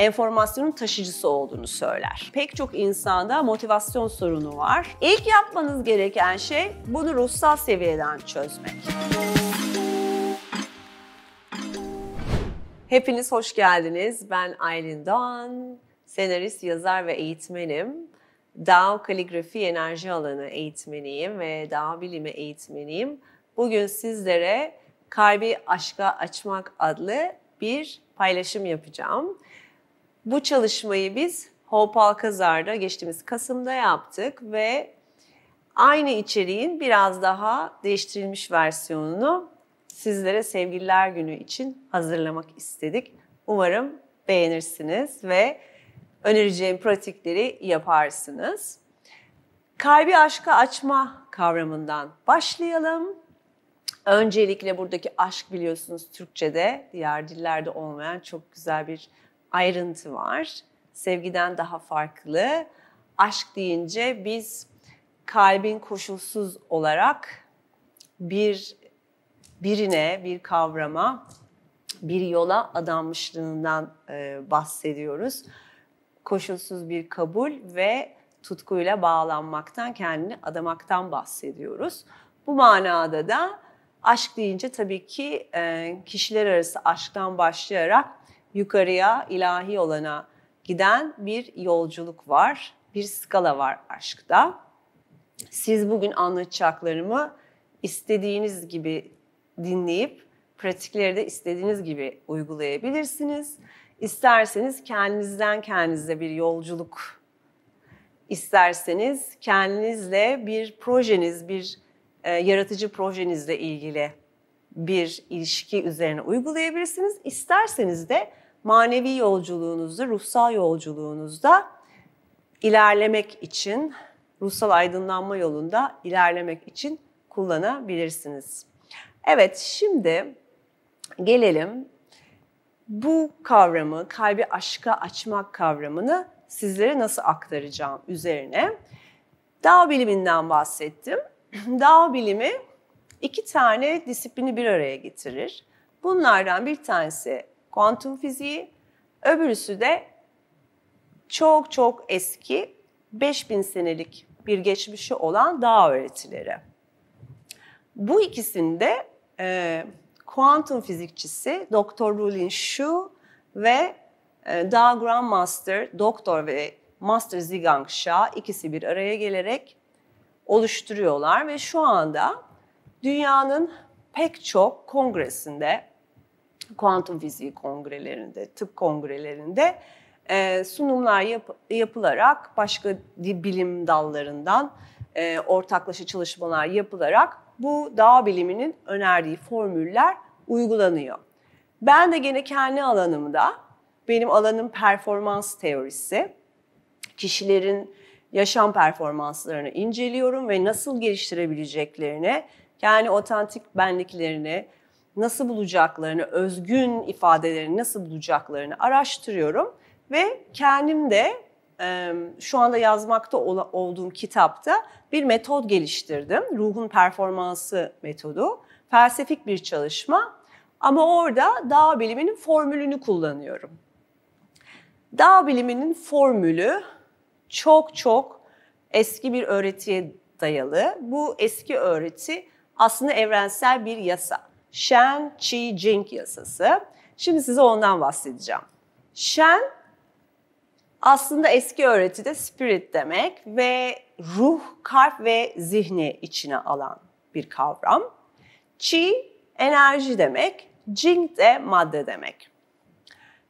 enformasyonun taşıcısı olduğunu söyler. Pek çok insanda motivasyon sorunu var. İlk yapmanız gereken şey bunu ruhsal seviyeden çözmek. Hepiniz hoş geldiniz. Ben Aylin Doğan, senarist, yazar ve eğitmenim. DAO kaligrafi enerji alanı eğitmeniyim ve DAO bilimi eğitmeniyim. Bugün sizlere Kalbi Aşka Açmak adlı bir paylaşım yapacağım. Bu çalışmayı biz Hope Alkazar'da geçtiğimiz Kasım'da yaptık ve aynı içeriğin biraz daha değiştirilmiş versiyonunu sizlere Sevgililer Günü için hazırlamak istedik. Umarım beğenirsiniz ve önereceğim pratikleri yaparsınız. Kalbi aşka açma kavramından başlayalım. Öncelikle buradaki aşk biliyorsunuz Türkçe'de, diğer dillerde olmayan çok güzel bir ayrıntı var. Sevgiden daha farklı. Aşk deyince biz kalbin koşulsuz olarak bir birine, bir kavrama, bir yola adanmışlığından e, bahsediyoruz. Koşulsuz bir kabul ve tutkuyla bağlanmaktan, kendini adamaktan bahsediyoruz. Bu manada da aşk deyince tabii ki e, kişiler arası aşktan başlayarak yukarıya, ilahi olana giden bir yolculuk var. Bir skala var aşkta. Siz bugün anlatacaklarımı istediğiniz gibi dinleyip pratikleri de istediğiniz gibi uygulayabilirsiniz. İsterseniz kendinizden kendinize bir yolculuk, isterseniz kendinizle bir projeniz, bir e, yaratıcı projenizle ilgili bir ilişki üzerine uygulayabilirsiniz. İsterseniz de manevi yolculuğunuzda, ruhsal yolculuğunuzda ilerlemek için, ruhsal aydınlanma yolunda ilerlemek için kullanabilirsiniz. Evet, şimdi gelelim bu kavramı, kalbi aşka açmak kavramını sizlere nasıl aktaracağım üzerine. Dağ biliminden bahsettim. Dağ bilimi iki tane disiplini bir araya getirir. Bunlardan bir tanesi kuantum fiziği. Öbürüsü de çok çok eski 5000 senelik bir geçmişi olan dağ öğretileri. Bu ikisinde e, kuantum fizikçisi Doktor Rulin Shu ve e, dağ Grandmaster Doktor ve Master Zigang Sha ikisi bir araya gelerek oluşturuyorlar ve şu anda dünyanın pek çok kongresinde kuantum fiziği kongrelerinde, tıp kongrelerinde e, sunumlar yap, yapılarak başka bilim dallarından e, ortaklaşa çalışmalar yapılarak bu dağ biliminin önerdiği formüller uygulanıyor. Ben de gene kendi alanımda, benim alanım performans teorisi. Kişilerin yaşam performanslarını inceliyorum ve nasıl geliştirebileceklerini, yani otantik benliklerini, nasıl bulacaklarını, özgün ifadelerini nasıl bulacaklarını araştırıyorum ve kendim de şu anda yazmakta olduğum kitapta bir metod geliştirdim. Ruhun performansı metodu. Felsefik bir çalışma ama orada dağ biliminin formülünü kullanıyorum. Dağ biliminin formülü çok çok eski bir öğretiye dayalı. Bu eski öğreti aslında evrensel bir yasa. Shen Chi Jing yasası. Şimdi size ondan bahsedeceğim. Shen aslında eski öğretide spirit demek ve ruh, kalp ve zihni içine alan bir kavram. Chi enerji demek, Jing de madde demek.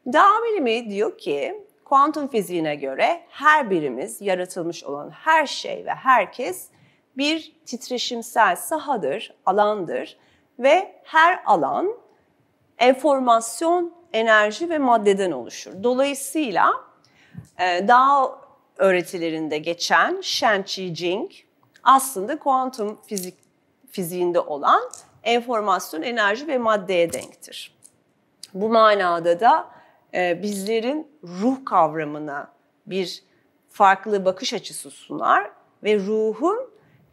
Dao bilimi diyor ki kuantum fiziğine göre her birimiz yaratılmış olan her şey ve herkes bir titreşimsel sahadır, alandır ve her alan enformasyon, enerji ve maddeden oluşur. Dolayısıyla e, daha öğretilerinde geçen Shen Chi Jing aslında kuantum fizik, fiziğinde olan enformasyon, enerji ve maddeye denktir. Bu manada da e, bizlerin ruh kavramına bir farklı bakış açısı sunar ve ruhun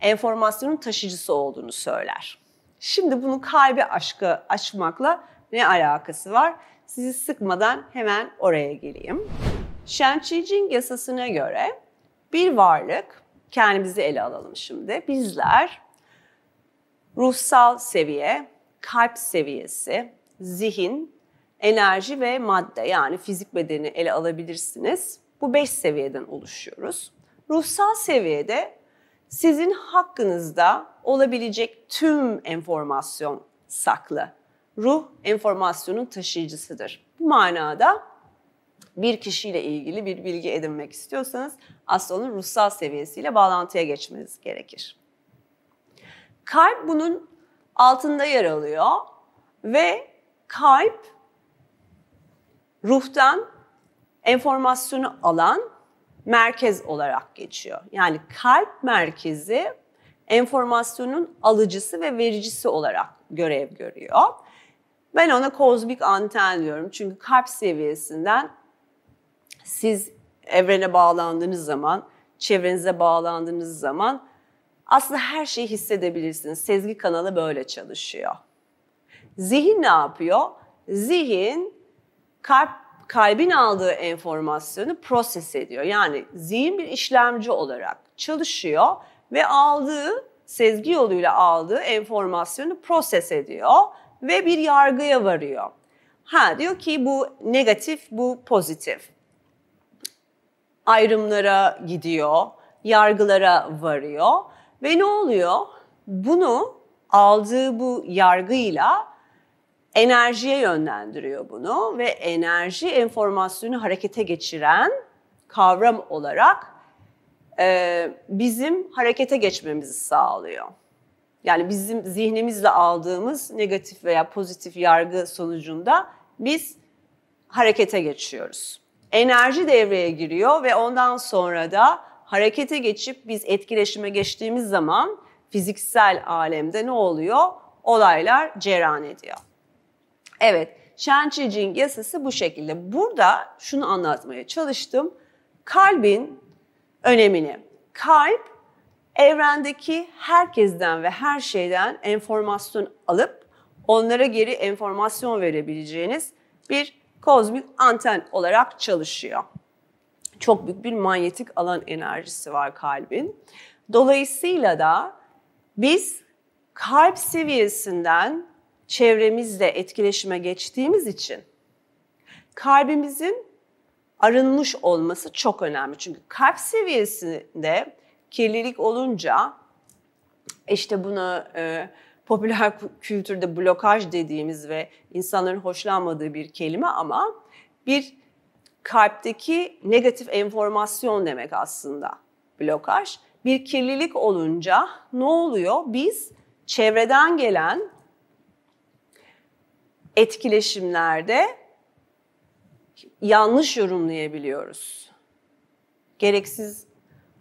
enformasyonun taşıcısı olduğunu söyler. Şimdi bunu kalbi aşkı açmakla ne alakası var? Sizi sıkmadan hemen oraya geleyim. Shen Jing yasasına göre bir varlık, kendimizi ele alalım şimdi. Bizler ruhsal seviye, kalp seviyesi, zihin, enerji ve madde yani fizik bedeni ele alabilirsiniz. Bu beş seviyeden oluşuyoruz. Ruhsal seviyede sizin hakkınızda olabilecek tüm enformasyon saklı. Ruh enformasyonun taşıyıcısıdır. Bu manada bir kişiyle ilgili bir bilgi edinmek istiyorsanız aslında onun ruhsal seviyesiyle bağlantıya geçmeniz gerekir. Kalp bunun altında yer alıyor ve kalp ruhtan enformasyonu alan merkez olarak geçiyor. Yani kalp merkezi enformasyonun alıcısı ve vericisi olarak görev görüyor. Ben ona kozmik anten diyorum. Çünkü kalp seviyesinden siz evrene bağlandığınız zaman, çevrenize bağlandığınız zaman aslında her şeyi hissedebilirsiniz. Sezgi kanalı böyle çalışıyor. Zihin ne yapıyor? Zihin kalp kalbin aldığı enformasyonu proses ediyor. Yani zihin bir işlemci olarak çalışıyor ve aldığı, sezgi yoluyla aldığı enformasyonu proses ediyor ve bir yargıya varıyor. Ha diyor ki bu negatif, bu pozitif. Ayrımlara gidiyor, yargılara varıyor ve ne oluyor? Bunu aldığı bu yargıyla enerjiye yönlendiriyor bunu ve enerji enformasyonu harekete geçiren kavram olarak e, bizim harekete geçmemizi sağlıyor. Yani bizim zihnimizle aldığımız negatif veya pozitif yargı sonucunda biz harekete geçiyoruz. Enerji devreye giriyor ve ondan sonra da harekete geçip biz etkileşime geçtiğimiz zaman fiziksel alemde ne oluyor? Olaylar cereyan ediyor. Evet, Shen Chi-Jing yasası bu şekilde. Burada şunu anlatmaya çalıştım. Kalbin önemini. Kalp evrendeki herkesten ve her şeyden enformasyon alıp onlara geri enformasyon verebileceğiniz bir kozmik anten olarak çalışıyor. Çok büyük bir manyetik alan enerjisi var kalbin. Dolayısıyla da biz kalp seviyesinden çevremizle etkileşime geçtiğimiz için kalbimizin arınmış olması çok önemli. Çünkü kalp seviyesinde kirlilik olunca işte buna e, popüler kültürde blokaj dediğimiz ve insanların hoşlanmadığı bir kelime ama bir kalpteki negatif enformasyon demek aslında blokaj. Bir kirlilik olunca ne oluyor? Biz çevreden gelen etkileşimlerde yanlış yorumlayabiliyoruz. Gereksiz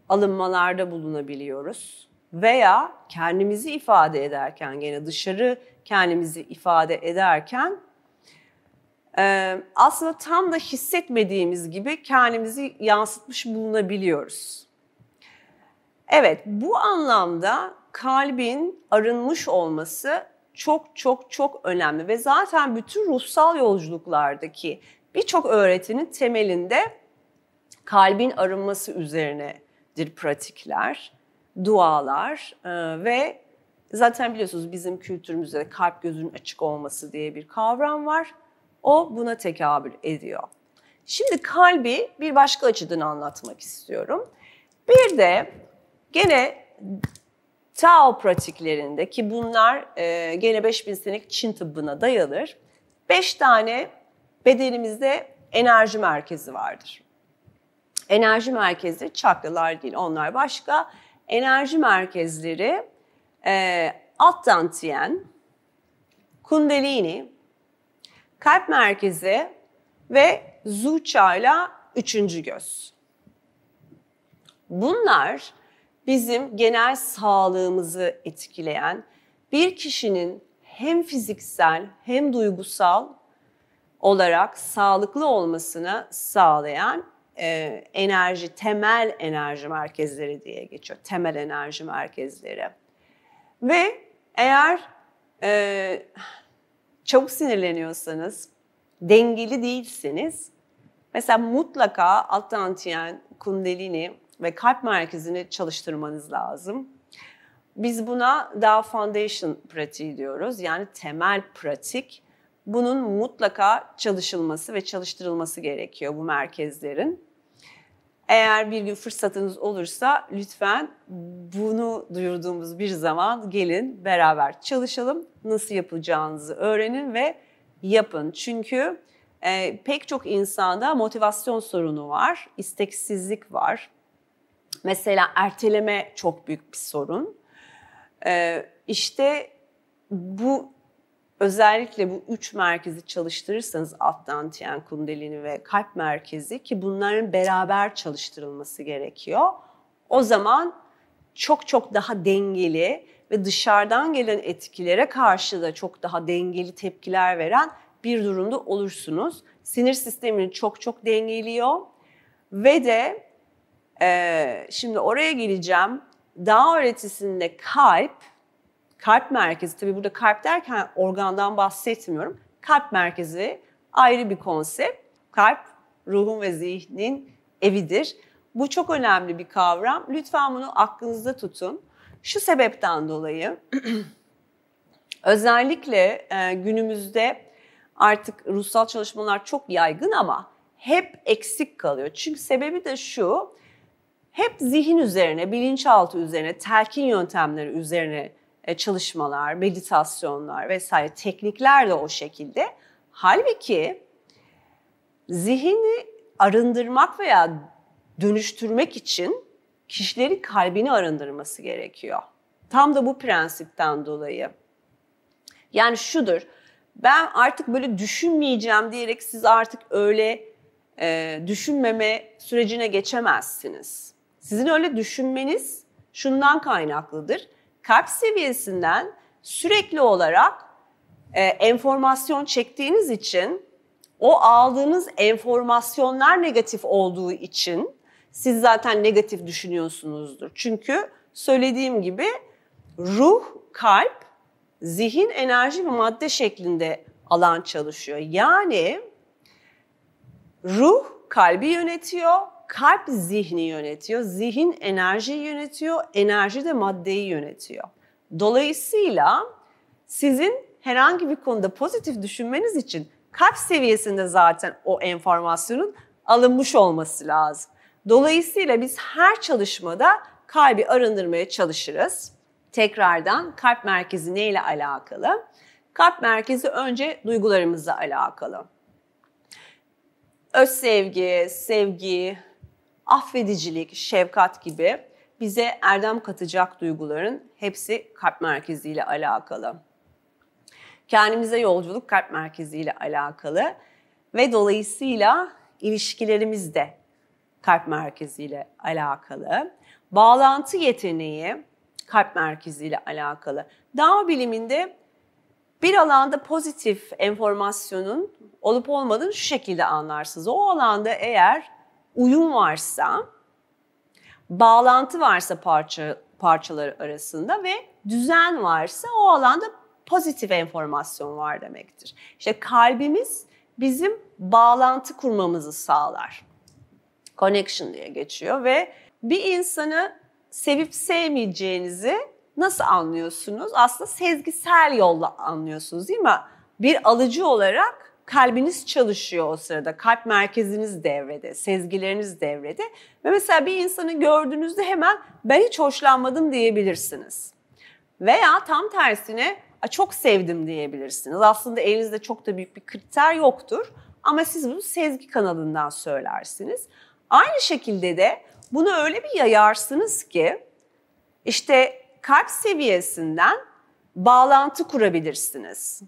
alınmalarda bulunabiliyoruz veya kendimizi ifade ederken gene dışarı kendimizi ifade ederken e, aslında tam da hissetmediğimiz gibi kendimizi yansıtmış bulunabiliyoruz. Evet bu anlamda kalbin arınmış olması çok çok çok önemli ve zaten bütün ruhsal yolculuklardaki birçok öğretinin temelinde kalbin arınması üzerinedir pratikler, dualar e, ve zaten biliyorsunuz bizim kültürümüzde de kalp gözünün açık olması diye bir kavram var. O buna tekabül ediyor. Şimdi kalbi bir başka açıdan anlatmak istiyorum. Bir de gene Tao pratiklerinde ki bunlar e, gene 5000 senelik Çin tıbbına dayanır. 5 tane bedenimizde enerji merkezi vardır. Enerji merkezleri çakralar değil onlar başka. Enerji merkezleri e, alttan tiyen, kundalini, kalp merkezi ve zuçayla üçüncü göz. Bunlar bizim genel sağlığımızı etkileyen bir kişinin hem fiziksel hem duygusal olarak sağlıklı olmasını sağlayan e, enerji, temel enerji merkezleri diye geçiyor. Temel enerji merkezleri. Ve eğer e, çabuk sinirleniyorsanız, dengeli değilseniz, mesela mutlaka Atlantiyen, Kundalini ve kalp merkezini çalıştırmanız lazım. Biz buna daha foundation pratiği diyoruz. Yani temel pratik. Bunun mutlaka çalışılması ve çalıştırılması gerekiyor bu merkezlerin. Eğer bir gün fırsatınız olursa lütfen bunu duyurduğumuz bir zaman gelin beraber çalışalım. Nasıl yapacağınızı öğrenin ve yapın. Çünkü e, pek çok insanda motivasyon sorunu var, isteksizlik var. Mesela erteleme çok büyük bir sorun. Ee, işte bu özellikle bu üç merkezi çalıştırırsanız alttan tiyen kundalini ve kalp merkezi ki bunların beraber çalıştırılması gerekiyor. O zaman çok çok daha dengeli ve dışarıdan gelen etkilere karşı da çok daha dengeli tepkiler veren bir durumda olursunuz. Sinir sistemini çok çok dengeliyor ve de ee, şimdi oraya geleceğim. Dağ öğretisinde kalp, kalp merkezi, tabii burada kalp derken organdan bahsetmiyorum. Kalp merkezi ayrı bir konsept. Kalp ruhun ve zihnin evidir. Bu çok önemli bir kavram. Lütfen bunu aklınızda tutun. Şu sebepten dolayı özellikle e, günümüzde artık ruhsal çalışmalar çok yaygın ama hep eksik kalıyor. Çünkü sebebi de şu, hep zihin üzerine, bilinçaltı üzerine, telkin yöntemleri üzerine e, çalışmalar, meditasyonlar vesaire teknikler de o şekilde. Halbuki zihni arındırmak veya dönüştürmek için kişilerin kalbini arındırması gerekiyor. Tam da bu prensipten dolayı. Yani şudur, ben artık böyle düşünmeyeceğim diyerek siz artık öyle e, düşünmeme sürecine geçemezsiniz. Sizin öyle düşünmeniz şundan kaynaklıdır. Kalp seviyesinden sürekli olarak e, enformasyon çektiğiniz için o aldığınız enformasyonlar negatif olduğu için siz zaten negatif düşünüyorsunuzdur. Çünkü söylediğim gibi ruh, kalp, zihin, enerji ve madde şeklinde alan çalışıyor. Yani ruh kalbi yönetiyor, kalp zihni yönetiyor, zihin enerjiyi yönetiyor, enerji de maddeyi yönetiyor. Dolayısıyla sizin herhangi bir konuda pozitif düşünmeniz için kalp seviyesinde zaten o enformasyonun alınmış olması lazım. Dolayısıyla biz her çalışmada kalbi arındırmaya çalışırız. Tekrardan kalp merkezi neyle alakalı? Kalp merkezi önce duygularımızla alakalı. Öz sevgi, sevgi, affedicilik, şefkat gibi bize erdem katacak duyguların hepsi kalp merkeziyle alakalı. Kendimize yolculuk kalp merkeziyle alakalı ve dolayısıyla ilişkilerimiz de kalp merkeziyle alakalı. Bağlantı yeteneği kalp merkeziyle alakalı. Dağ biliminde bir alanda pozitif enformasyonun olup olmadığını şu şekilde anlarsınız. O alanda eğer uyum varsa, bağlantı varsa parça parçaları arasında ve düzen varsa o alanda pozitif enformasyon var demektir. İşte kalbimiz bizim bağlantı kurmamızı sağlar. Connection diye geçiyor ve bir insanı sevip sevmeyeceğinizi nasıl anlıyorsunuz? Aslında sezgisel yolla anlıyorsunuz değil mi? Bir alıcı olarak kalbiniz çalışıyor o sırada. Kalp merkeziniz devrede, sezgileriniz devrede. Ve mesela bir insanı gördüğünüzde hemen ben hiç hoşlanmadım diyebilirsiniz. Veya tam tersine çok sevdim diyebilirsiniz. Aslında elinizde çok da büyük bir kriter yoktur. Ama siz bunu sezgi kanalından söylersiniz. Aynı şekilde de bunu öyle bir yayarsınız ki işte kalp seviyesinden bağlantı kurabilirsiniz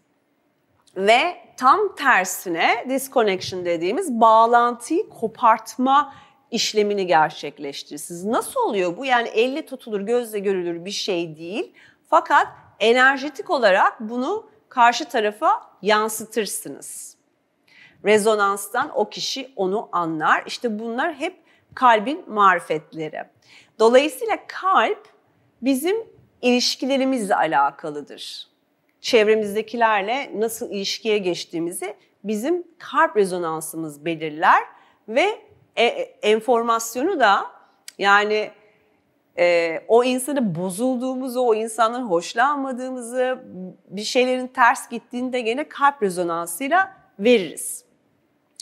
ve tam tersine disconnection dediğimiz bağlantıyı kopartma işlemini gerçekleştirir. Siz nasıl oluyor bu? Yani elle tutulur, gözle görülür bir şey değil. Fakat enerjetik olarak bunu karşı tarafa yansıtırsınız. Rezonanstan o kişi onu anlar. İşte bunlar hep kalbin marifetleri. Dolayısıyla kalp bizim ilişkilerimizle alakalıdır çevremizdekilerle nasıl ilişkiye geçtiğimizi bizim kalp rezonansımız belirler ve e, e enformasyonu da yani e, o insanı bozulduğumuzu, o insanın hoşlanmadığımızı, bir şeylerin ters gittiğinde gene kalp rezonansıyla veririz.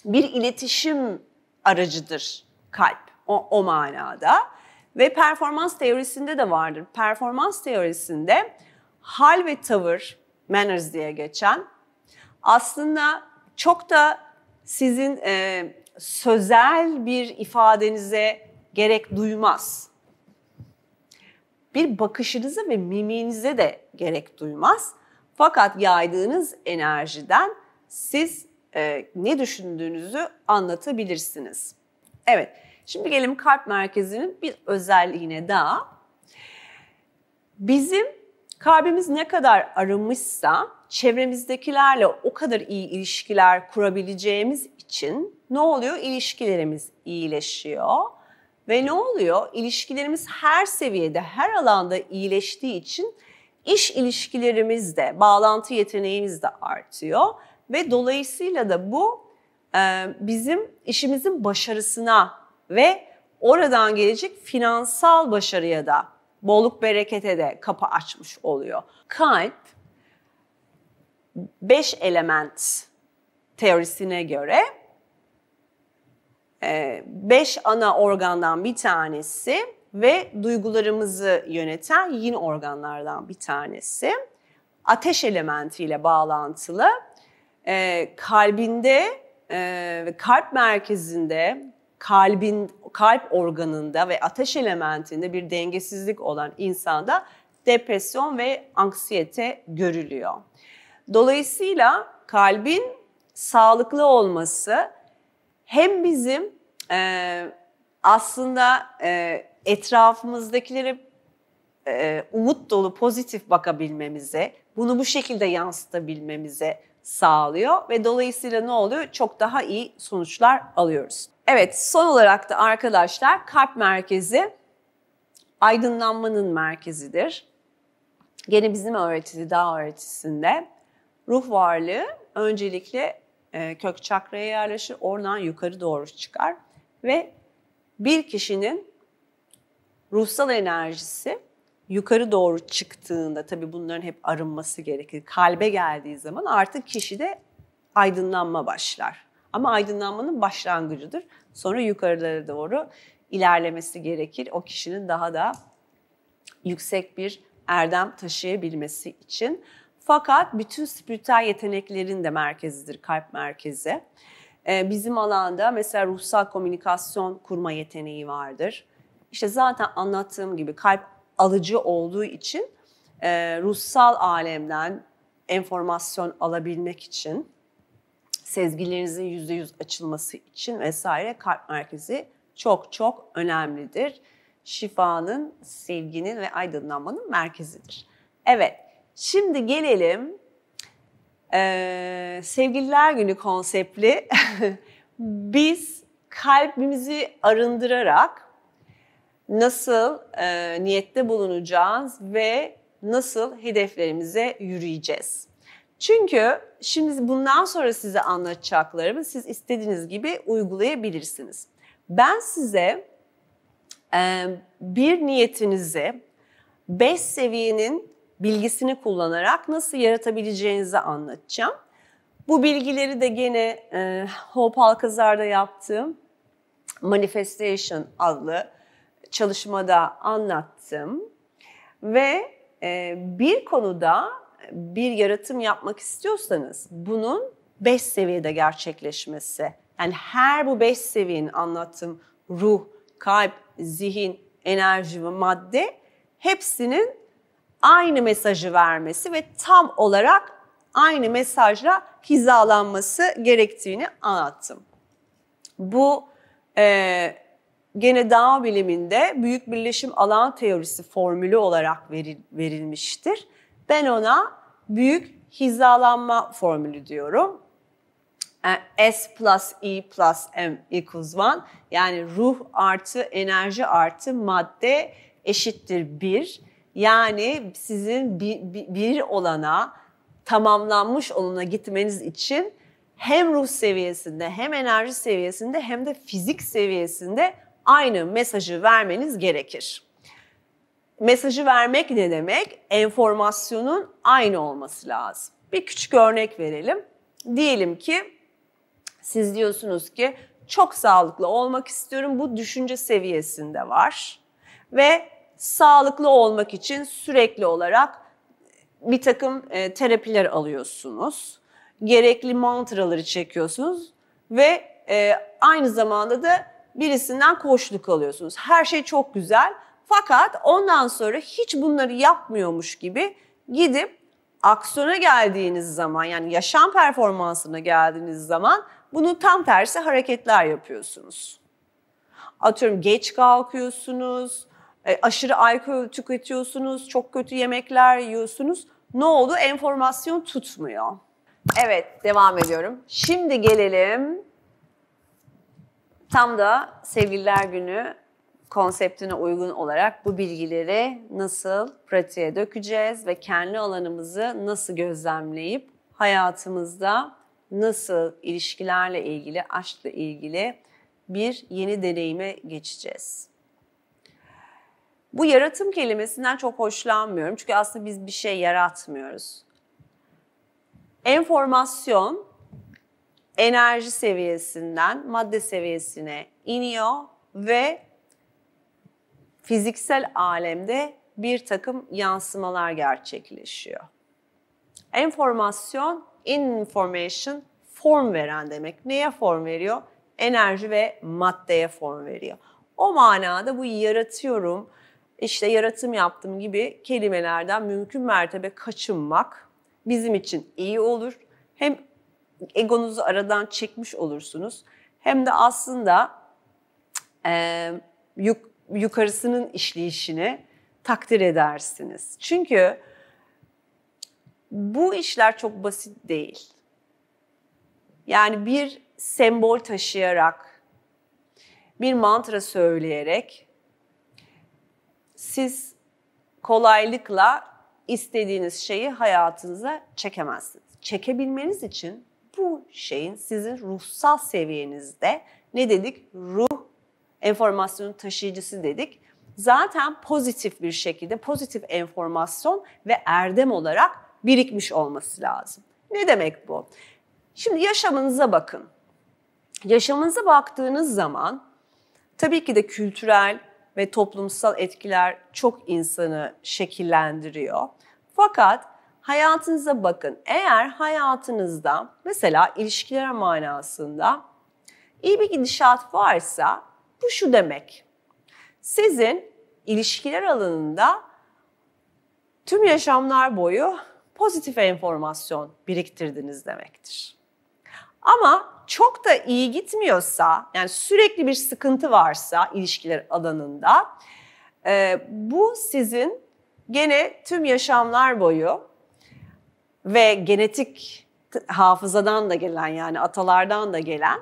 Bir iletişim aracıdır kalp o, o manada ve performans teorisinde de vardır. Performans teorisinde hal ve tavır manners diye geçen aslında çok da sizin e, sözel bir ifadenize gerek duymaz. Bir bakışınıza ve miminize de gerek duymaz. Fakat yaydığınız enerjiden siz e, ne düşündüğünüzü anlatabilirsiniz. Evet, şimdi gelelim kalp merkezinin bir özelliğine daha. Bizim Kalbimiz ne kadar arınmışsa çevremizdekilerle o kadar iyi ilişkiler kurabileceğimiz için ne oluyor? İlişkilerimiz iyileşiyor. Ve ne oluyor? İlişkilerimiz her seviyede, her alanda iyileştiği için iş ilişkilerimiz de, bağlantı yeteneğimiz de artıyor. Ve dolayısıyla da bu e, bizim işimizin başarısına ve oradan gelecek finansal başarıya da bolluk berekete de kapı açmış oluyor. Kalp beş element teorisine göre e, beş ana organdan bir tanesi ve duygularımızı yöneten yin organlardan bir tanesi. Ateş elementiyle bağlantılı e, kalbinde e, ve kalp merkezinde kalbin kalp organında ve ateş elementinde bir dengesizlik olan insanda depresyon ve anksiyete görülüyor. Dolayısıyla kalbin sağlıklı olması hem bizim e, aslında e, etrafımızdakilere e, umut dolu pozitif bakabilmemize, bunu bu şekilde yansıtabilmemize sağlıyor ve dolayısıyla ne oluyor? Çok daha iyi sonuçlar alıyoruz. Evet son olarak da arkadaşlar kalp merkezi aydınlanmanın merkezidir. Gene bizim öğretisi, dağ öğretisinde ruh varlığı öncelikle e, kök çakraya yerleşir. Oradan yukarı doğru çıkar ve bir kişinin ruhsal enerjisi yukarı doğru çıktığında tabii bunların hep arınması gerekir. Kalbe geldiği zaman artık kişide aydınlanma başlar. Ama aydınlanmanın başlangıcıdır. Sonra yukarılara doğru ilerlemesi gerekir. O kişinin daha da yüksek bir erdem taşıyabilmesi için. Fakat bütün spiritüel yeteneklerin de merkezidir kalp merkezi. Ee, bizim alanda mesela ruhsal komünikasyon kurma yeteneği vardır. İşte zaten anlattığım gibi kalp alıcı olduğu için e, ruhsal alemden enformasyon alabilmek için sezgilerinizin yüzde yüz açılması için vesaire kalp merkezi çok çok önemlidir. Şifanın, sevginin ve aydınlanmanın merkezidir. Evet, şimdi gelelim ee, Sevgililer Günü konseptli. Biz kalbimizi arındırarak nasıl e, niyette bulunacağız ve nasıl hedeflerimize yürüyeceğiz? Çünkü şimdi bundan sonra size anlatacaklarımı siz istediğiniz gibi uygulayabilirsiniz. Ben size bir niyetinizi 5 seviyenin bilgisini kullanarak nasıl yaratabileceğinizi anlatacağım. Bu bilgileri de gene e, Hope Alkazar'da yaptığım Manifestation adlı çalışmada anlattım. Ve e, bir konuda bir yaratım yapmak istiyorsanız bunun 5 seviyede gerçekleşmesi. Yani her bu 5 seviyenin anlattığım ruh, kalp, zihin, enerji ve madde hepsinin aynı mesajı vermesi ve tam olarak aynı mesajla hizalanması gerektiğini anlattım. Bu e, gene dağ biliminde büyük birleşim alan teorisi formülü olarak veril, verilmiştir. Ben ona büyük hizalanma formülü diyorum. E, S plus E plus M equals 1. Yani ruh artı enerji artı madde eşittir 1. Yani sizin bir, olana, tamamlanmış olana gitmeniz için hem ruh seviyesinde hem enerji seviyesinde hem de fizik seviyesinde aynı mesajı vermeniz gerekir mesajı vermek ne demek? Enformasyonun aynı olması lazım. Bir küçük örnek verelim. Diyelim ki siz diyorsunuz ki çok sağlıklı olmak istiyorum. Bu düşünce seviyesinde var. Ve sağlıklı olmak için sürekli olarak bir takım e, terapiler alıyorsunuz. Gerekli mantraları çekiyorsunuz ve e, aynı zamanda da birisinden koçluk alıyorsunuz. Her şey çok güzel fakat ondan sonra hiç bunları yapmıyormuş gibi gidip aksiyona geldiğiniz zaman yani yaşam performansına geldiğiniz zaman bunu tam tersi hareketler yapıyorsunuz. Atıyorum geç kalkıyorsunuz, e, aşırı alkol tüketiyorsunuz, çok kötü yemekler yiyorsunuz. Ne oldu? Enformasyon tutmuyor. Evet, devam ediyorum. Şimdi gelelim tam da sevgililer günü konseptine uygun olarak bu bilgileri nasıl pratiğe dökeceğiz ve kendi alanımızı nasıl gözlemleyip hayatımızda nasıl ilişkilerle ilgili, aşkla ilgili bir yeni deneyime geçeceğiz. Bu yaratım kelimesinden çok hoşlanmıyorum. Çünkü aslında biz bir şey yaratmıyoruz. Enformasyon enerji seviyesinden madde seviyesine iniyor ve fiziksel alemde bir takım yansımalar gerçekleşiyor. Enformasyon, information form veren demek. Neye form veriyor? Enerji ve maddeye form veriyor. O manada bu yaratıyorum, işte yaratım yaptım gibi kelimelerden mümkün mertebe kaçınmak bizim için iyi olur. Hem egonuzu aradan çekmiş olursunuz hem de aslında e, yük, yukarısının işleyişini takdir edersiniz. Çünkü bu işler çok basit değil. Yani bir sembol taşıyarak, bir mantra söyleyerek siz kolaylıkla istediğiniz şeyi hayatınıza çekemezsiniz. Çekebilmeniz için bu şeyin sizin ruhsal seviyenizde ne dedik? Ruh enformasyonun taşıyıcısı dedik. Zaten pozitif bir şekilde pozitif enformasyon ve erdem olarak birikmiş olması lazım. Ne demek bu? Şimdi yaşamınıza bakın. Yaşamınıza baktığınız zaman tabii ki de kültürel ve toplumsal etkiler çok insanı şekillendiriyor. Fakat hayatınıza bakın. Eğer hayatınızda mesela ilişkiler manasında iyi bir gidişat varsa bu şu demek. Sizin ilişkiler alanında tüm yaşamlar boyu pozitif enformasyon biriktirdiniz demektir. Ama çok da iyi gitmiyorsa, yani sürekli bir sıkıntı varsa ilişkiler alanında, e, bu sizin gene tüm yaşamlar boyu ve genetik hafızadan da gelen yani atalardan da gelen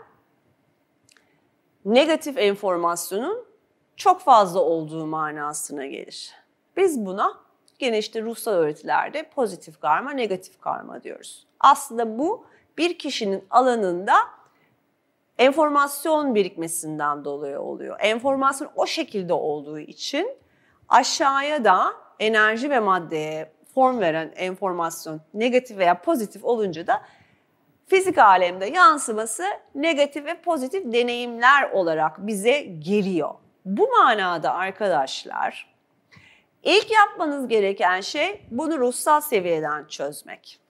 negatif enformasyonun çok fazla olduğu manasına gelir. Biz buna gene işte ruhsal öğretilerde pozitif karma, negatif karma diyoruz. Aslında bu bir kişinin alanında enformasyon birikmesinden dolayı oluyor. Enformasyon o şekilde olduğu için aşağıya da enerji ve maddeye form veren enformasyon negatif veya pozitif olunca da fizik alemde yansıması negatif ve pozitif deneyimler olarak bize geliyor. Bu manada arkadaşlar ilk yapmanız gereken şey bunu ruhsal seviyeden çözmek.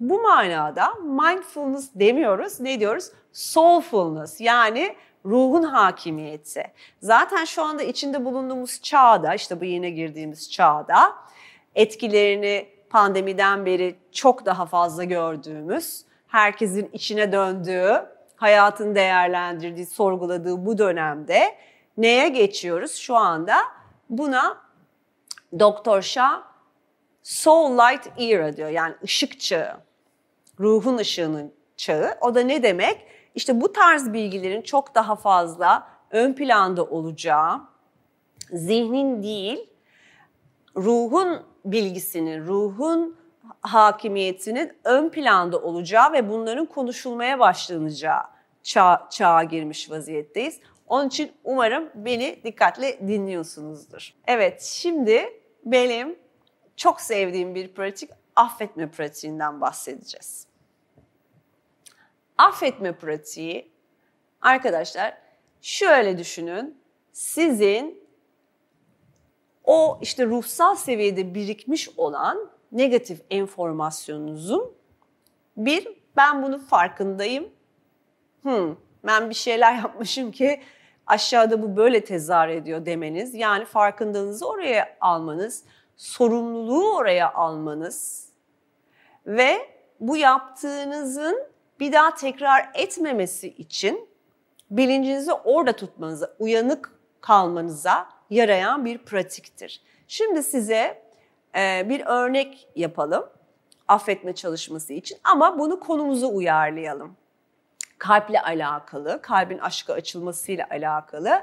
Bu manada mindfulness demiyoruz, ne diyoruz? Soulfulness yani ruhun hakimiyeti. Zaten şu anda içinde bulunduğumuz çağda, işte bu yine girdiğimiz çağda etkilerini pandemiden beri çok daha fazla gördüğümüz herkesin içine döndüğü, hayatın değerlendirdiği, sorguladığı bu dönemde neye geçiyoruz şu anda? Buna Doktor Şah Soul Light Era diyor. Yani ışık çağı, ruhun ışığının çağı. O da ne demek? İşte bu tarz bilgilerin çok daha fazla ön planda olacağı, zihnin değil, ruhun bilgisinin, ruhun hakimiyetinin ön planda olacağı ve bunların konuşulmaya başlanacağı çağ, çağa girmiş vaziyetteyiz. Onun için umarım beni dikkatle dinliyorsunuzdur. Evet şimdi benim çok sevdiğim bir pratik affetme pratiğinden bahsedeceğiz. Affetme pratiği arkadaşlar şöyle düşünün. Sizin o işte ruhsal seviyede birikmiş olan negatif enformasyonunuzun bir ben bunun farkındayım. Hmm, ben bir şeyler yapmışım ki aşağıda bu böyle tezahür ediyor demeniz. Yani farkındalığınızı oraya almanız, sorumluluğu oraya almanız ve bu yaptığınızın bir daha tekrar etmemesi için bilincinizi orada tutmanıza, uyanık kalmanıza yarayan bir pratiktir. Şimdi size ee, bir örnek yapalım affetme çalışması için ama bunu konumuza uyarlayalım. Kalple alakalı, kalbin aşka açılmasıyla alakalı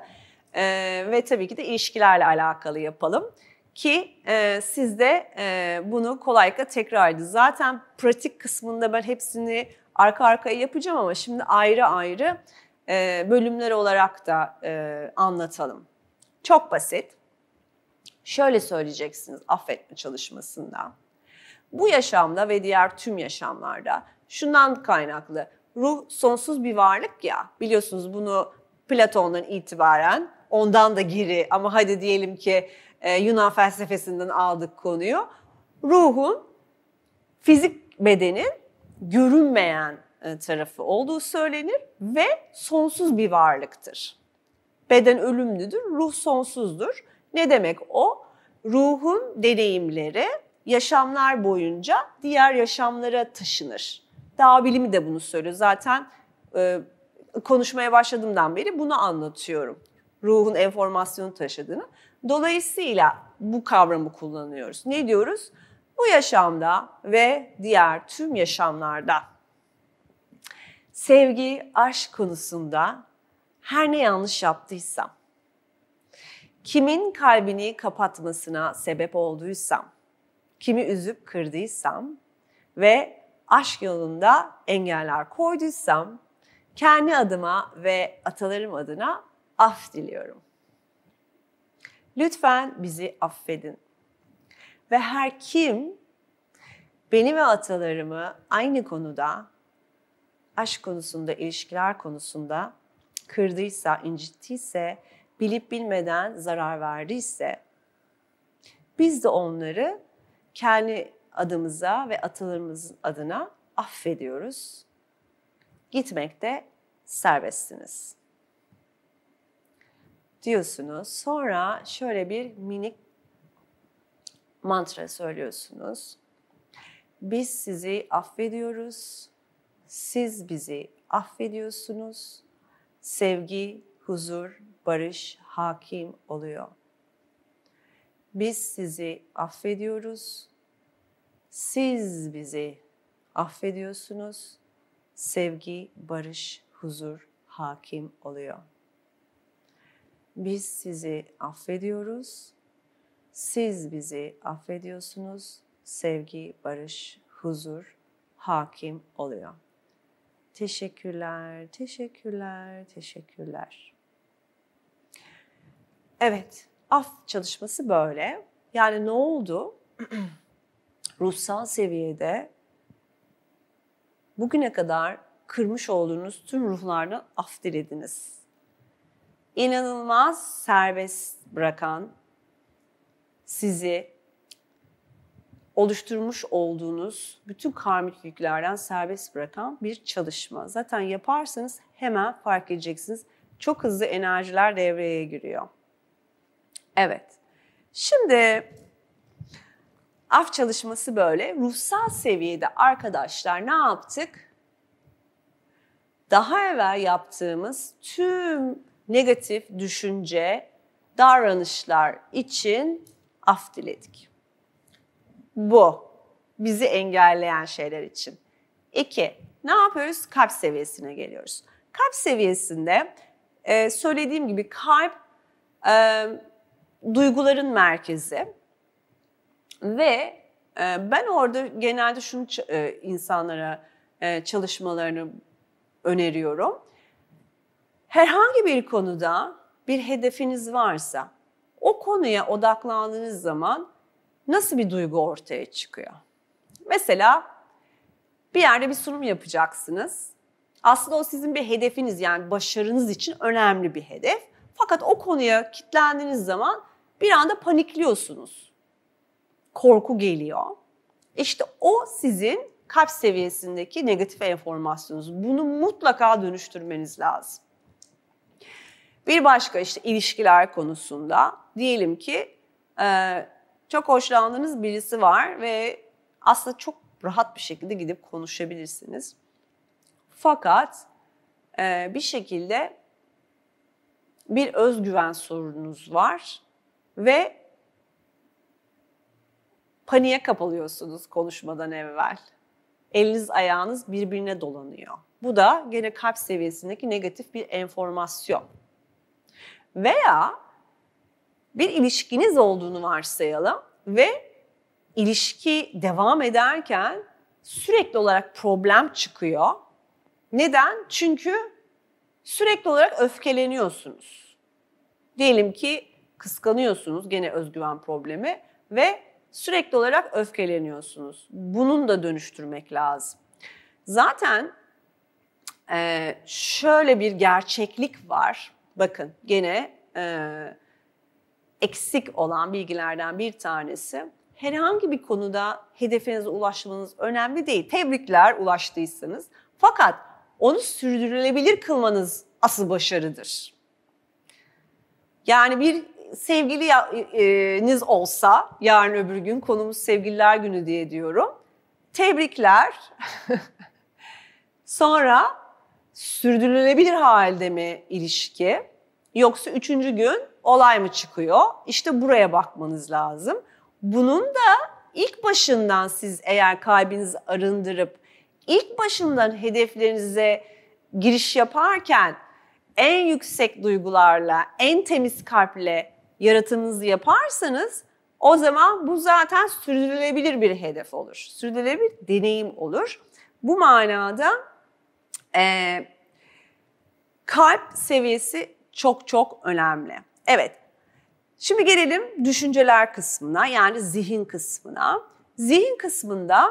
ee, ve tabii ki de ilişkilerle alakalı yapalım ki e, siz de e, bunu kolaylıkla tekrar edin. Zaten pratik kısmında ben hepsini arka arkaya yapacağım ama şimdi ayrı ayrı e, bölümler olarak da e, anlatalım. Çok basit şöyle söyleyeceksiniz affetme çalışmasında. Bu yaşamda ve diğer tüm yaşamlarda şundan kaynaklı. Ruh sonsuz bir varlık ya. Biliyorsunuz bunu Platon'dan itibaren ondan da geri ama hadi diyelim ki e, Yunan felsefesinden aldık konuyu. Ruhun fizik bedenin görünmeyen e, tarafı olduğu söylenir ve sonsuz bir varlıktır. Beden ölümlüdür, ruh sonsuzdur. Ne demek o? Ruhun deneyimleri yaşamlar boyunca diğer yaşamlara taşınır. Dağ bilimi de bunu söylüyor. Zaten e, konuşmaya başladığımdan beri bunu anlatıyorum. Ruhun enformasyonu taşıdığını. Dolayısıyla bu kavramı kullanıyoruz. Ne diyoruz? Bu yaşamda ve diğer tüm yaşamlarda sevgi, aşk konusunda her ne yanlış yaptıysam kimin kalbini kapatmasına sebep olduysam, kimi üzüp kırdıysam ve aşk yolunda engeller koyduysam kendi adıma ve atalarım adına af diliyorum. Lütfen bizi affedin. Ve her kim beni ve atalarımı aynı konuda aşk konusunda, ilişkiler konusunda kırdıysa, incittiyse bilip bilmeden zarar verdiyse biz de onları kendi adımıza ve atalarımızın adına affediyoruz. Gitmekte serbestsiniz. Diyorsunuz. Sonra şöyle bir minik mantra söylüyorsunuz. Biz sizi affediyoruz. Siz bizi affediyorsunuz. Sevgi, huzur barış hakim oluyor. Biz sizi affediyoruz. Siz bizi affediyorsunuz. Sevgi, barış, huzur hakim oluyor. Biz sizi affediyoruz. Siz bizi affediyorsunuz. Sevgi, barış, huzur hakim oluyor. Teşekkürler, teşekkürler, teşekkürler. Evet, af çalışması böyle. Yani ne oldu? Ruhsal seviyede bugüne kadar kırmış olduğunuz tüm ruhlardan af dilediniz. İnanılmaz serbest bırakan sizi oluşturmuş olduğunuz bütün karmik yüklerden serbest bırakan bir çalışma. Zaten yaparsanız hemen fark edeceksiniz. Çok hızlı enerjiler devreye giriyor. Evet. Şimdi af çalışması böyle. Ruhsal seviyede arkadaşlar ne yaptık? Daha evvel yaptığımız tüm negatif düşünce, davranışlar için af diledik. Bu bizi engelleyen şeyler için. İki, ne yapıyoruz? Kalp seviyesine geliyoruz. Kalp seviyesinde e, söylediğim gibi kalp e, duyguların merkezi ve e, ben orada genelde şunu e, insanlara e, çalışmalarını öneriyorum. Herhangi bir konuda bir hedefiniz varsa o konuya odaklandığınız zaman nasıl bir duygu ortaya çıkıyor? Mesela bir yerde bir sunum yapacaksınız. Aslında o sizin bir hedefiniz yani başarınız için önemli bir hedef. Fakat o konuya kitlendiğiniz zaman bir anda panikliyorsunuz. Korku geliyor. İşte o sizin kalp seviyesindeki negatif enformasyonunuz. Bunu mutlaka dönüştürmeniz lazım. Bir başka işte ilişkiler konusunda diyelim ki e, çok hoşlandığınız birisi var ve aslında çok rahat bir şekilde gidip konuşabilirsiniz. Fakat e, bir şekilde bir özgüven sorununuz var ve paniğe kapılıyorsunuz konuşmadan evvel. Eliniz ayağınız birbirine dolanıyor. Bu da gene kalp seviyesindeki negatif bir enformasyon. Veya bir ilişkiniz olduğunu varsayalım ve ilişki devam ederken sürekli olarak problem çıkıyor. Neden? Çünkü sürekli olarak öfkeleniyorsunuz. Diyelim ki kıskanıyorsunuz gene özgüven problemi ve sürekli olarak öfkeleniyorsunuz. Bunun da dönüştürmek lazım. Zaten e, şöyle bir gerçeklik var. Bakın gene e, eksik olan bilgilerden bir tanesi herhangi bir konuda hedefinize ulaşmanız önemli değil. Tebrikler ulaştıysanız. Fakat onu sürdürülebilir kılmanız asıl başarıdır. Yani bir sevgiliniz e, e, olsa yarın öbür gün konumuz sevgililer günü diye diyorum. Tebrikler. Sonra sürdürülebilir halde mi ilişki? Yoksa üçüncü gün olay mı çıkıyor? İşte buraya bakmanız lazım. Bunun da ilk başından siz eğer kalbinizi arındırıp ilk başından hedeflerinize giriş yaparken en yüksek duygularla, en temiz kalple yaratımınızı yaparsanız o zaman bu zaten sürdürülebilir bir hedef olur. Sürdürülebilir bir deneyim olur. Bu manada e, kalp seviyesi çok çok önemli. Evet, şimdi gelelim düşünceler kısmına yani zihin kısmına. Zihin kısmında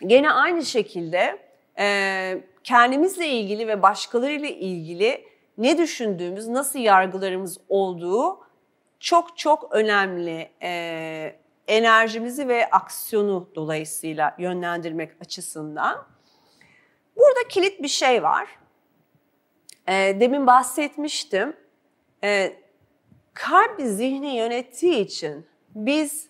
gene aynı şekilde e, kendimizle ilgili ve başkalarıyla ilgili ne düşündüğümüz, nasıl yargılarımız olduğu çok çok önemli e, enerjimizi ve aksiyonu dolayısıyla yönlendirmek açısından. Burada kilit bir şey var. E, demin bahsetmiştim. E, kalp zihni yönettiği için biz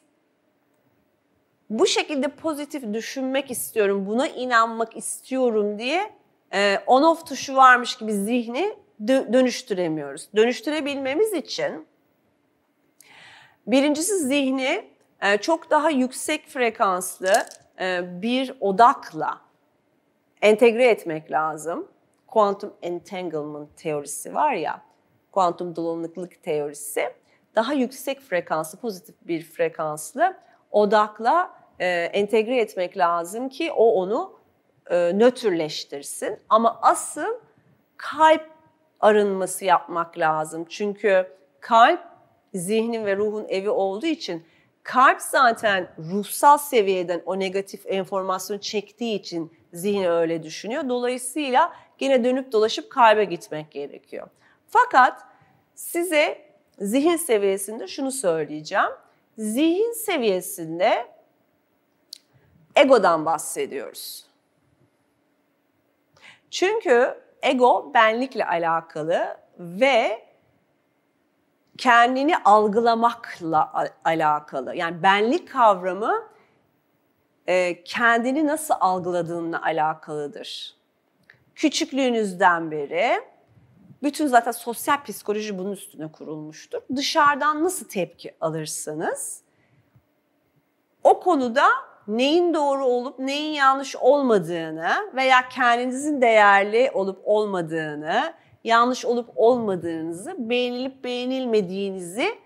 bu şekilde pozitif düşünmek istiyorum, buna inanmak istiyorum diye e, on-off tuşu varmış gibi zihni dönüştüremiyoruz. Dönüştürebilmemiz için Birincisi zihni e, çok daha yüksek frekanslı e, bir odakla entegre etmek lazım. Quantum entanglement teorisi var ya, kuantum dolanıklık teorisi. Daha yüksek frekanslı, pozitif bir frekanslı odakla e, entegre etmek lazım ki o onu nötrleştirsin. Ama asıl kalp arınması yapmak lazım. Çünkü kalp zihnin ve ruhun evi olduğu için kalp zaten ruhsal seviyeden o negatif enformasyonu çektiği için zihni öyle düşünüyor. Dolayısıyla gene dönüp dolaşıp kalbe gitmek gerekiyor. Fakat size zihin seviyesinde şunu söyleyeceğim. Zihin seviyesinde egodan bahsediyoruz. Çünkü ego benlikle alakalı ve kendini algılamakla alakalı. Yani benlik kavramı e, kendini nasıl algıladığınla alakalıdır. Küçüklüğünüzden beri bütün zaten sosyal psikoloji bunun üstüne kurulmuştur. Dışarıdan nasıl tepki alırsınız? O konuda neyin doğru olup neyin yanlış olmadığını veya kendinizin değerli olup olmadığını yanlış olup olmadığınızı, beğenilip beğenilmediğinizi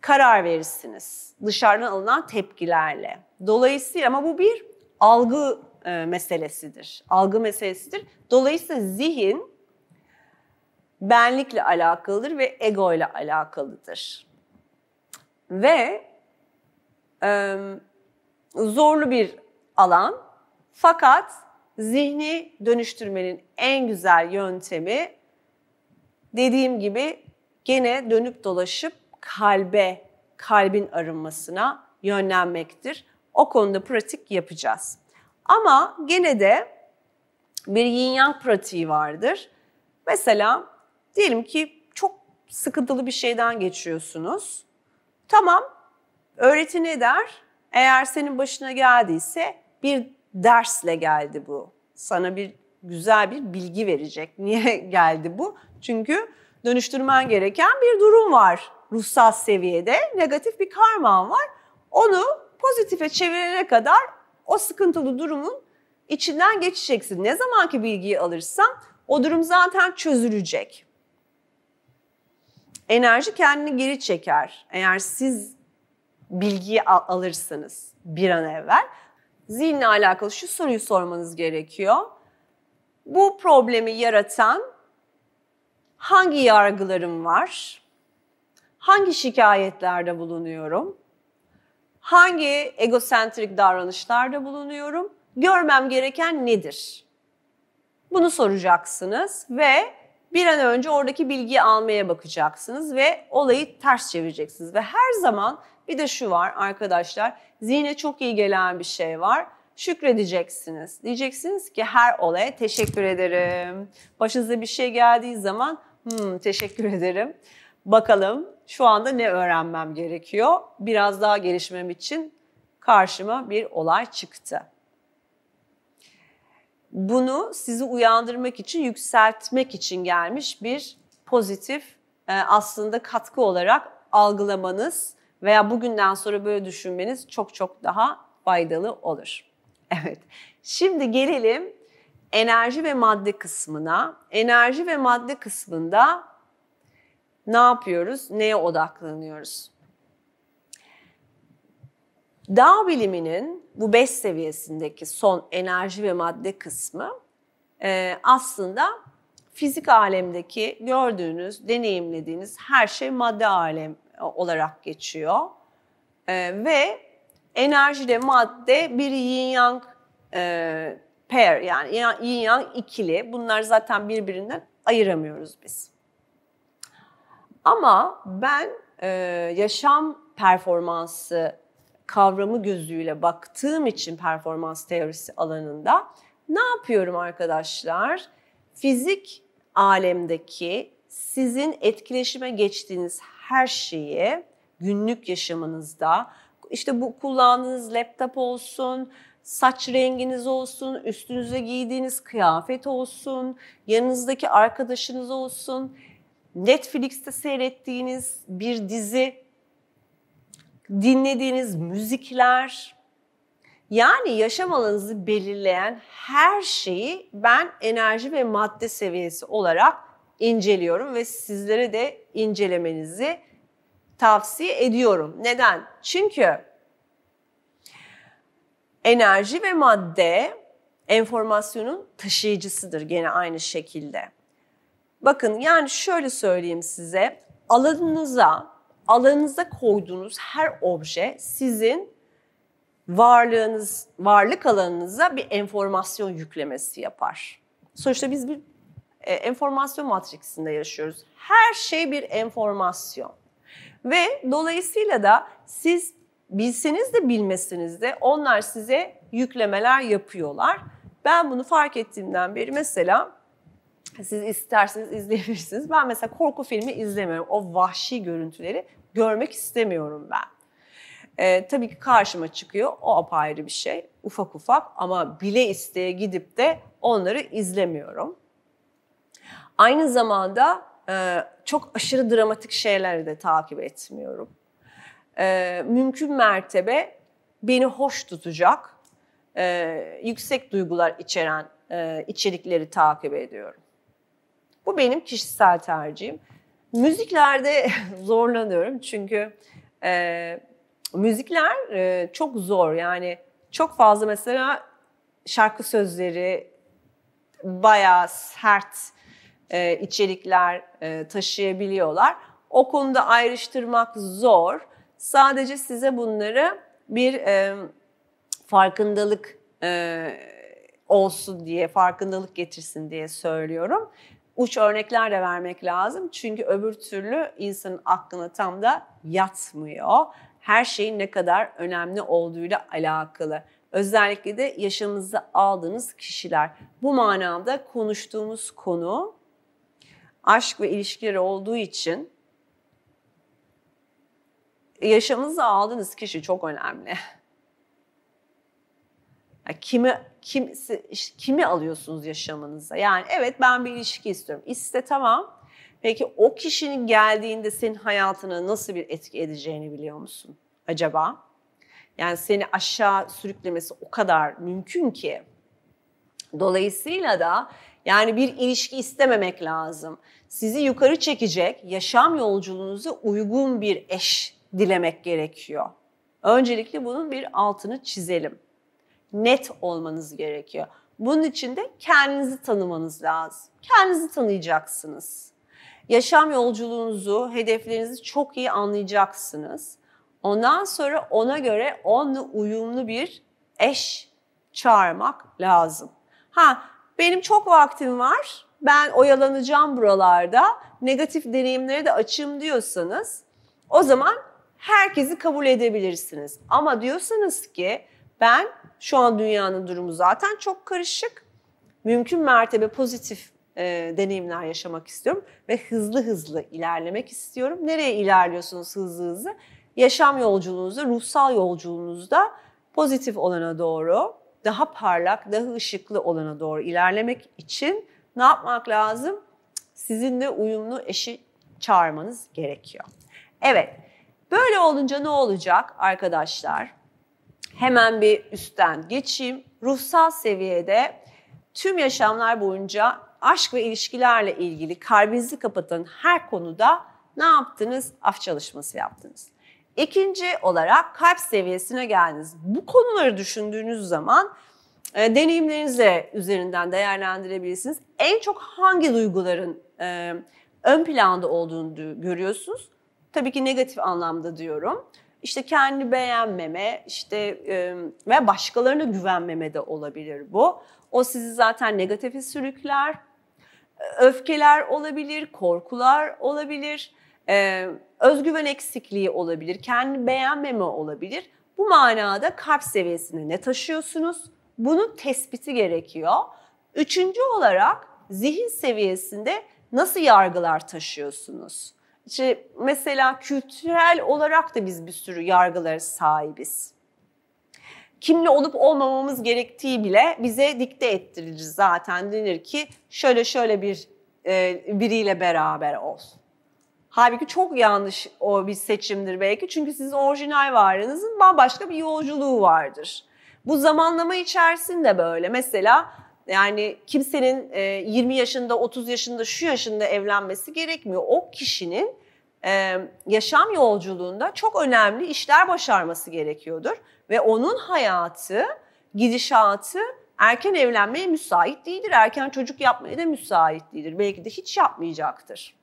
karar verirsiniz. Dışarıdan alınan tepkilerle. Dolayısıyla ama bu bir algı e, meselesidir. Algı meselesidir. Dolayısıyla zihin benlikle alakalıdır ve ego ile alakalıdır. Ve e, zorlu bir alan fakat zihni dönüştürmenin en güzel yöntemi dediğim gibi gene dönüp dolaşıp kalbe, kalbin arınmasına yönlenmektir. O konuda pratik yapacağız. Ama gene de bir yin yang pratiği vardır. Mesela diyelim ki çok sıkıntılı bir şeyden geçiyorsunuz. Tamam, öğreti ne der? Eğer senin başına geldiyse bir dersle geldi bu. Sana bir güzel bir bilgi verecek. Niye geldi bu? Çünkü dönüştürmen gereken bir durum var ruhsal seviyede. Negatif bir karman var. Onu pozitife çevirene kadar o sıkıntılı durumun içinden geçeceksin. Ne zamanki bilgiyi alırsan o durum zaten çözülecek. Enerji kendini geri çeker. Eğer siz bilgiyi alırsınız bir an evvel. Zihinle alakalı şu soruyu sormanız gerekiyor. Bu problemi yaratan hangi yargılarım var? Hangi şikayetlerde bulunuyorum? Hangi egosentrik davranışlarda bulunuyorum? Görmem gereken nedir? Bunu soracaksınız ve bir an önce oradaki bilgiyi almaya bakacaksınız ve olayı ters çevireceksiniz. Ve her zaman bir de şu var arkadaşlar, zihne çok iyi gelen bir şey var. Şükredeceksiniz. Diyeceksiniz ki her olaya teşekkür ederim. Başınıza bir şey geldiği zaman Hmm, teşekkür ederim. Bakalım şu anda ne öğrenmem gerekiyor? Biraz daha gelişmem için karşıma bir olay çıktı. Bunu sizi uyandırmak için, yükseltmek için gelmiş bir pozitif e, aslında katkı olarak algılamanız veya bugünden sonra böyle düşünmeniz çok çok daha faydalı olur. Evet. Şimdi gelelim enerji ve madde kısmına. Enerji ve madde kısmında ne yapıyoruz? Neye odaklanıyoruz? Dağ biliminin bu 5 seviyesindeki son enerji ve madde kısmı e, aslında fizik alemdeki gördüğünüz, deneyimlediğiniz her şey madde alem e, olarak geçiyor. E, ve enerji de madde bir yin yang pair yani yin yang ikili. Bunlar zaten birbirinden ayıramıyoruz biz. Ama ben e, yaşam performansı kavramı gözüyle baktığım için performans teorisi alanında ne yapıyorum arkadaşlar? Fizik alemdeki sizin etkileşime geçtiğiniz her şeyi günlük yaşamınızda işte bu kullandığınız laptop olsun, saç renginiz olsun, üstünüze giydiğiniz kıyafet olsun, yanınızdaki arkadaşınız olsun, Netflix'te seyrettiğiniz bir dizi, dinlediğiniz müzikler, yani yaşam alanınızı belirleyen her şeyi ben enerji ve madde seviyesi olarak inceliyorum ve sizlere de incelemenizi tavsiye ediyorum. Neden? Çünkü Enerji ve madde enformasyonun taşıyıcısıdır gene aynı şekilde. Bakın yani şöyle söyleyeyim size alanınıza alanınıza koyduğunuz her obje sizin varlığınız varlık alanınıza bir enformasyon yüklemesi yapar. Sonuçta biz bir e, enformasyon matriksinde yaşıyoruz. Her şey bir enformasyon. Ve dolayısıyla da siz bilseniz de bilmeseniz de onlar size yüklemeler yapıyorlar. Ben bunu fark ettiğimden beri mesela siz isterseniz izleyebilirsiniz. Ben mesela korku filmi izlemiyorum. O vahşi görüntüleri görmek istemiyorum ben. Ee, tabii ki karşıma çıkıyor. O apayrı bir şey. Ufak ufak ama bile isteye gidip de onları izlemiyorum. Aynı zamanda e, çok aşırı dramatik şeyleri de takip etmiyorum e, mümkün mertebe beni hoş tutacak e, yüksek duygular içeren e, içerikleri takip ediyorum. Bu benim kişisel tercihim. Müziklerde zorlanıyorum çünkü e, müzikler e, çok zor yani çok fazla mesela şarkı sözleri bayağı sert e, içerikler e, taşıyabiliyorlar. O konuda ayrıştırmak zor. Sadece size bunları bir e, farkındalık e, olsun diye, farkındalık getirsin diye söylüyorum. Uç örnekler de vermek lazım. Çünkü öbür türlü insanın aklına tam da yatmıyor. Her şeyin ne kadar önemli olduğuyla alakalı. Özellikle de yaşamınızda aldığınız kişiler. Bu manada konuştuğumuz konu aşk ve ilişkiler olduğu için yaşamınıza aldığınız kişi çok önemli. Yani kimi kim, kimi alıyorsunuz yaşamınıza? Yani evet ben bir ilişki istiyorum. İste tamam. Peki o kişinin geldiğinde senin hayatına nasıl bir etki edeceğini biliyor musun acaba? Yani seni aşağı sürüklemesi o kadar mümkün ki. Dolayısıyla da yani bir ilişki istememek lazım. Sizi yukarı çekecek, yaşam yolculuğunuza uygun bir eş dilemek gerekiyor. Öncelikle bunun bir altını çizelim. Net olmanız gerekiyor. Bunun için de kendinizi tanımanız lazım. Kendinizi tanıyacaksınız. Yaşam yolculuğunuzu, hedeflerinizi çok iyi anlayacaksınız. Ondan sonra ona göre onunla uyumlu bir eş çağırmak lazım. Ha benim çok vaktim var. Ben oyalanacağım buralarda. Negatif deneyimlere de açım diyorsanız o zaman herkesi kabul edebilirsiniz. Ama diyorsanız ki ben şu an dünyanın durumu zaten çok karışık. Mümkün mertebe pozitif e, deneyimler yaşamak istiyorum ve hızlı hızlı ilerlemek istiyorum. Nereye ilerliyorsunuz hızlı hızlı? Yaşam yolculuğunuzda, ruhsal yolculuğunuzda pozitif olana doğru, daha parlak, daha ışıklı olana doğru ilerlemek için ne yapmak lazım? Sizinle uyumlu eşi çağırmanız gerekiyor. Evet, Böyle olunca ne olacak arkadaşlar? Hemen bir üstten geçeyim. Ruhsal seviyede tüm yaşamlar boyunca aşk ve ilişkilerle ilgili kalbinizi kapatan her konuda ne yaptınız? Af çalışması yaptınız. İkinci olarak kalp seviyesine geldiniz. Bu konuları düşündüğünüz zaman e, deneyimlerinize üzerinden değerlendirebilirsiniz. En çok hangi duyguların e, ön planda olduğunu görüyorsunuz? Tabii ki negatif anlamda diyorum. İşte kendi beğenmeme, işte ve başkalarına güvenmeme de olabilir bu. O sizi zaten negatife sürükler. Öfkeler olabilir, korkular olabilir, özgüven eksikliği olabilir, kendi beğenmeme olabilir. Bu manada kalp seviyesini ne taşıyorsunuz? Bunun tespiti gerekiyor. Üçüncü olarak zihin seviyesinde nasıl yargılar taşıyorsunuz? İşte mesela kültürel olarak da biz bir sürü yargılara sahibiz. Kimli olup olmamamız gerektiği bile bize dikte ettirilir zaten. Denir ki şöyle şöyle bir e, biriyle beraber ol. Halbuki çok yanlış o bir seçimdir belki. Çünkü sizin orijinal varlığınızın bambaşka bir yolculuğu vardır. Bu zamanlama içerisinde böyle. Mesela yani kimsenin 20 e, yaşında, 30 yaşında, şu yaşında evlenmesi gerekmiyor. O kişinin e, yaşam yolculuğunda çok önemli işler başarması gerekiyordur. Ve onun hayatı, gidişatı erken evlenmeye müsait değildir. Erken çocuk yapmaya da müsait değildir. Belki de hiç yapmayacaktır.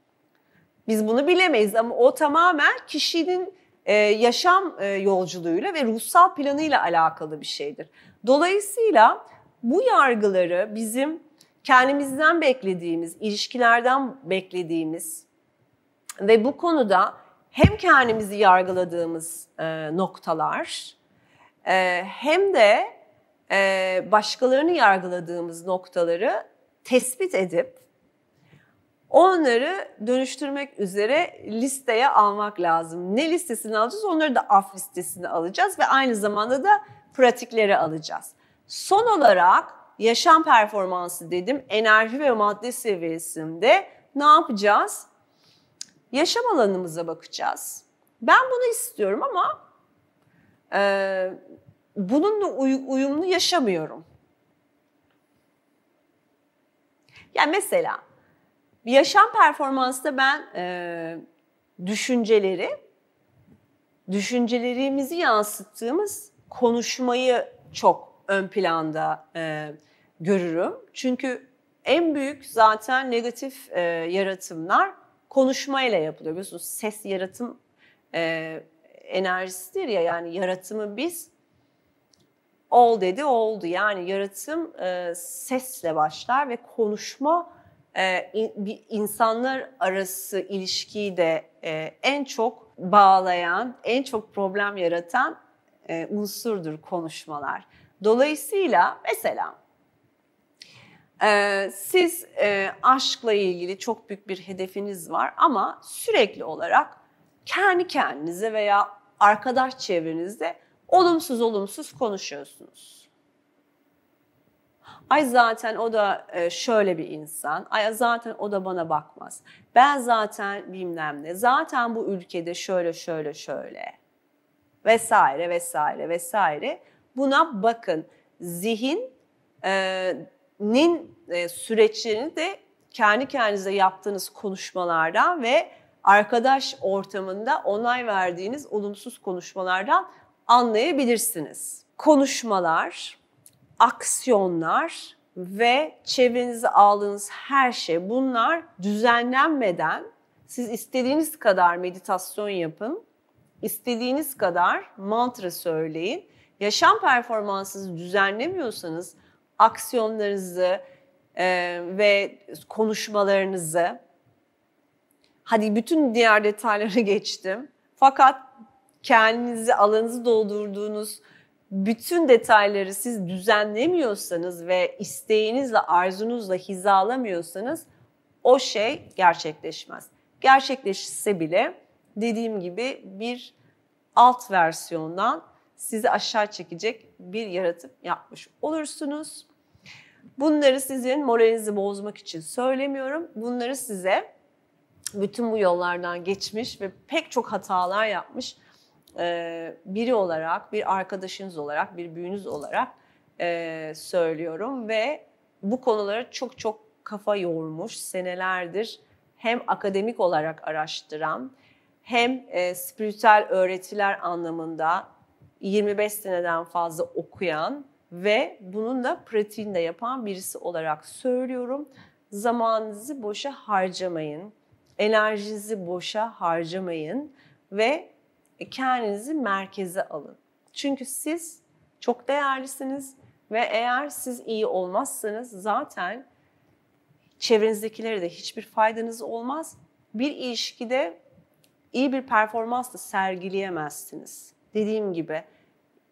Biz bunu bilemeyiz ama o tamamen kişinin e, yaşam yolculuğuyla ve ruhsal planıyla alakalı bir şeydir. Dolayısıyla bu yargıları bizim kendimizden beklediğimiz, ilişkilerden beklediğimiz ve bu konuda hem kendimizi yargıladığımız e, noktalar e, hem de e, başkalarını yargıladığımız noktaları tespit edip onları dönüştürmek üzere listeye almak lazım. Ne listesini alacağız? Onları da af listesini alacağız ve aynı zamanda da pratikleri alacağız. Son olarak yaşam performansı dedim. Enerji ve madde seviyesinde ne yapacağız? Yaşam alanımıza bakacağız. Ben bunu istiyorum ama e, bununla uy, uyumlu yaşamıyorum. Yani mesela yaşam performansında ben e, düşünceleri, düşüncelerimizi yansıttığımız konuşmayı çok ön planda e, görürüm. Çünkü en büyük zaten negatif e, yaratımlar konuşmayla yapılıyor. Biliyorsunuz ses yaratım e, enerjisidir ya yani yaratımı biz ol dedi oldu. Yani yaratım e, sesle başlar ve konuşma e, in, insanlar arası ilişkiyi de e, en çok bağlayan, en çok problem yaratan e, unsurdur konuşmalar. Dolayısıyla mesela e, siz e, aşkla ilgili çok büyük bir hedefiniz var ama sürekli olarak kendi kendinize veya arkadaş çevrenizde olumsuz olumsuz konuşuyorsunuz. Ay zaten o da e, şöyle bir insan. Ay zaten o da bana bakmaz. Ben zaten bilmem ne. Zaten bu ülkede şöyle şöyle şöyle. Vesaire vesaire vesaire Buna bakın. Zihin e, e, süreçlerini de kendi kendinize yaptığınız konuşmalardan ve arkadaş ortamında onay verdiğiniz olumsuz konuşmalardan anlayabilirsiniz. Konuşmalar, aksiyonlar ve çevrenizi aldığınız her şey bunlar düzenlenmeden siz istediğiniz kadar meditasyon yapın, istediğiniz kadar mantra söyleyin yaşam performansınızı düzenlemiyorsanız aksiyonlarınızı e, ve konuşmalarınızı hadi bütün diğer detaylara geçtim. Fakat kendinizi alanınızı doldurduğunuz bütün detayları siz düzenlemiyorsanız ve isteğinizle arzunuzla hizalamıyorsanız o şey gerçekleşmez. Gerçekleşse bile dediğim gibi bir alt versiyondan sizi aşağı çekecek bir yaratım yapmış olursunuz. Bunları sizin moralinizi bozmak için söylemiyorum. Bunları size bütün bu yollardan geçmiş ve pek çok hatalar yapmış e, biri olarak, bir arkadaşınız olarak, bir büyünüz olarak e, söylüyorum ve bu konulara çok çok kafa yormuş senelerdir hem akademik olarak araştıran hem e, spiritüel öğretiler anlamında 25 seneden fazla okuyan ve bunun da pratiğini yapan birisi olarak söylüyorum. Zamanınızı boşa harcamayın. Enerjinizi boşa harcamayın ve kendinizi merkeze alın. Çünkü siz çok değerlisiniz ve eğer siz iyi olmazsanız zaten çevrenizdekilere de hiçbir faydanız olmaz. Bir ilişkide iyi bir performans da sergileyemezsiniz. Dediğim gibi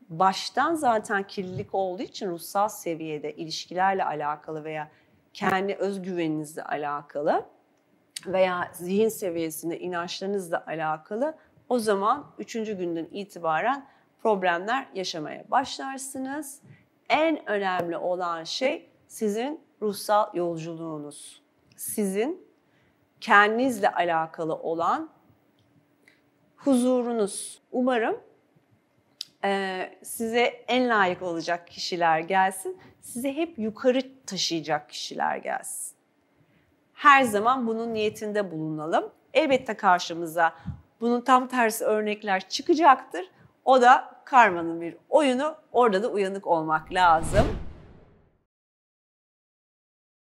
baştan zaten kirlilik olduğu için ruhsal seviyede ilişkilerle alakalı veya kendi özgüveninizle alakalı veya zihin seviyesinde inançlarınızla alakalı o zaman üçüncü günden itibaren problemler yaşamaya başlarsınız. En önemli olan şey sizin ruhsal yolculuğunuz. Sizin kendinizle alakalı olan huzurunuz. Umarım size en layık olacak kişiler gelsin. Sizi hep yukarı taşıyacak kişiler gelsin. Her zaman bunun niyetinde bulunalım. Elbette karşımıza bunun tam tersi örnekler çıkacaktır. O da karmanın bir oyunu. Orada da uyanık olmak lazım.